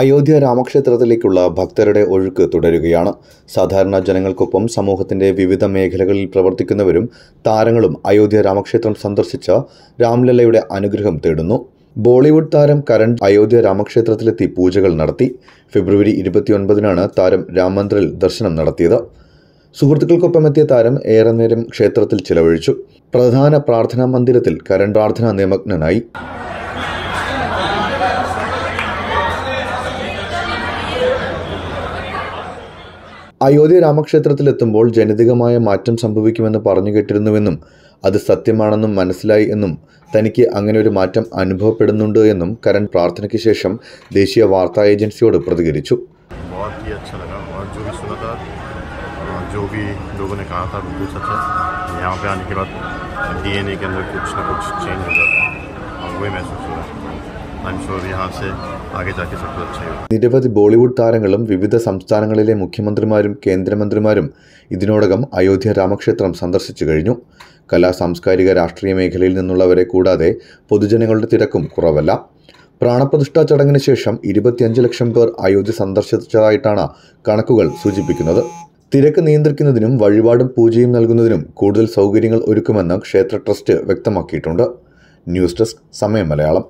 അയോധ്യ രാമക്ഷേത്രത്തിലേക്കുള്ള ഭക്തരുടെ ഒഴുക്ക് തുടരുകയാണ് സാധാരണ ജനങ്ങൾക്കൊപ്പം സമൂഹത്തിന്റെ വിവിധ മേഖലകളിൽ പ്രവർത്തിക്കുന്നവരും താരങ്ങളും അയോധ്യ രാമക്ഷേത്രം സന്ദർശിച്ച രാംലല്ലയുടെ അനുഗ്രഹം തേടുന്നു ബോളിവുഡ് താരം കരൺ അയോധ്യ രാമക്ഷേത്രത്തിലെത്തി പൂജകൾ നടത്തി ഫെബ്രുവരി ഇരുപത്തിയൊൻപതിനാണ് താരം രാമമന്ദിറിൽ ദർശനം നടത്തിയത് സുഹൃത്തുക്കൾക്കൊപ്പമെത്തിയ താരം ഏറെ നേരം ക്ഷേത്രത്തിൽ ചിലവഴിച്ചു പ്രധാന പ്രാർത്ഥനാ മന്ദിരത്തിൽ കരൺ പ്രാർത്ഥനാ നിയമജ്ഞനായി അയോധ്യ രാമക്ഷേത്രത്തിലെത്തുമ്പോൾ ജനിതകമായ മാറ്റം സംഭവിക്കുമെന്ന് പറഞ്ഞു കേട്ടിരുന്നുവെന്നും അത് സത്യമാണെന്നും മനസ്സിലായി എന്നും തനിക്ക് അങ്ങനെ ഒരു മാറ്റം അനുഭവപ്പെടുന്നുണ്ട് എന്നും കരൺ പ്രാർത്ഥനയ്ക്ക് ശേഷം ദേശീയ വാർത്താ ഏജൻസിയോട് പ്രതികരിച്ചു നിരവധി ബോളിവുഡ് താരങ്ങളും വിവിധ സംസ്ഥാനങ്ങളിലെ മുഖ്യമന്ത്രിമാരും കേന്ദ്രമന്ത്രിമാരും ഇതിനോടകം അയോധ്യ രാമക്ഷേത്രം സന്ദർശിച്ചു കഴിഞ്ഞു കലാ സാംസ്കാരിക രാഷ്ട്രീയ മേഖലയിൽ നിന്നുള്ളവരെ കൂടാതെ പൊതുജനങ്ങളുടെ തിരക്കും കുറവല്ല പ്രാണപ്രതിഷ്ഠാ ചടങ്ങിന് ശേഷം ഇരുപത്തിയഞ്ച് ലക്ഷം പേർ അയോധ്യ സന്ദർശിച്ചതായിട്ടാണ് കണക്കുകൾ സൂചിപ്പിക്കുന്നത് തിരക്ക് നിയന്ത്രിക്കുന്നതിനും വഴിപാടും പൂജയും നൽകുന്നതിനും കൂടുതൽ സൗകര്യങ്ങൾ ഒരുക്കുമെന്ന് ക്ഷേത്ര ട്രസ്റ്റ് വ്യക്തമാക്കിയിട്ടുണ്ട് ന്യൂസ് ഡെസ്ക് സമയം മലയാളം